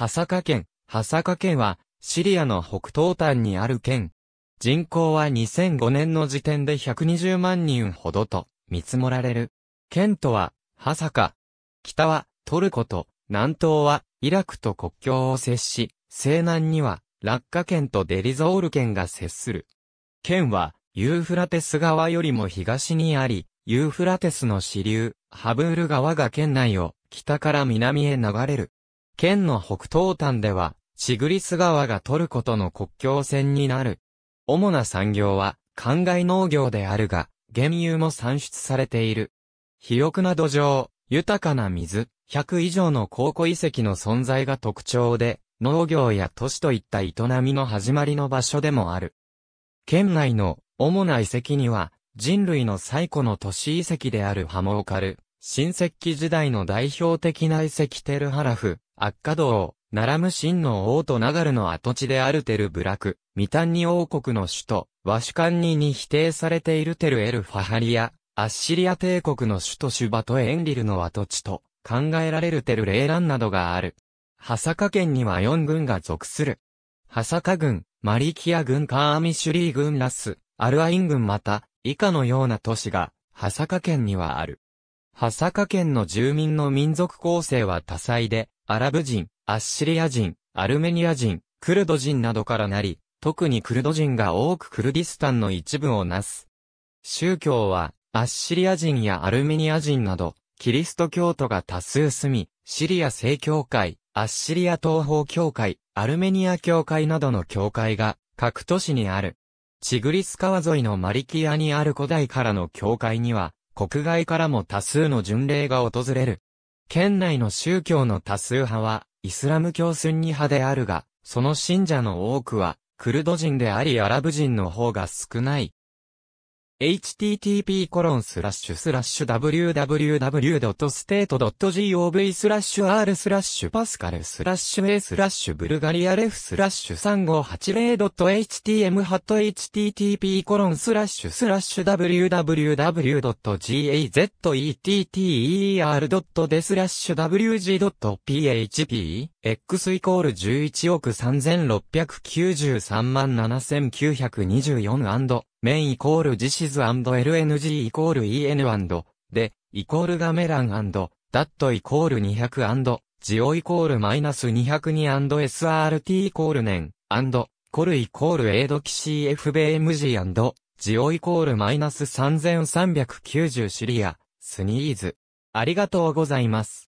ハサカ県。ハサカ県は、シリアの北東端にある県。人口は2005年の時点で120万人ほどと見積もられる。県とは、ハサカ。北はトルコと、南東はイラクと国境を接し、西南にはラッカ県とデリゾール県が接する。県は、ユーフラテス川よりも東にあり、ユーフラテスの支流、ハブール川が県内を北から南へ流れる。県の北東端では、チグリス川がトルコとの国境線になる。主な産業は、灌漑農業であるが、原油も産出されている。肥沃な土壌、豊かな水、100以上の考古遺跡の存在が特徴で、農業や都市といった営みの始まりの場所でもある。県内の主な遺跡には、人類の最古の都市遺跡であるハモーカル、新石器時代の代表的な遺跡テルハラフ、悪化道、奈良無神の王と流るの跡地であるテル部落、ミタンニ王国の首都、ワシュカンニに否定されているテルエルファハリア、アッシリア帝国の首都シュバとエンリルの跡地と考えられるテルレイランなどがある。ハサカ県には4軍が属する。ハサカ軍、マリキア軍カーミシュリー軍ラス、アルアイン軍また、以下のような都市が、ハサカ県にはある。ハサカ県の住民の民族構成は多彩で、アラブ人、アッシリア人、アルメニア人、クルド人などからなり、特にクルド人が多くクルディスタンの一部をなす。宗教は、アッシリア人やアルメニア人など、キリスト教徒が多数住み、シリア正教会、アッシリア東方教会、アルメニア教会などの教会が、各都市にある。チグリス川沿いのマリキアにある古代からの教会には、国外からも多数の巡礼が訪れる。県内の宗教の多数派は、イスラム教スンニ派であるが、その信者の多くは、クルド人でありアラブ人の方が少ない http コロンスラッシュスラッシュ www.state.gov スラッシュ r スラッシュパスカルスラッシュ a スラッシュブルガリアレフスラッシュ 3580.htm ハット http コロンスラッシュスラッシュ www.gazetter.de スラッシュ wg.php X イコール11億3693万7924 main イコールジシ i s is lng イコール en で、イコールガメラン that イコール200ジオイコールマイナス202 srt イコール年コルイコールエイドキ CFBMG& ジオイコールマイナス3390シリアスニーズ。ありがとうございます。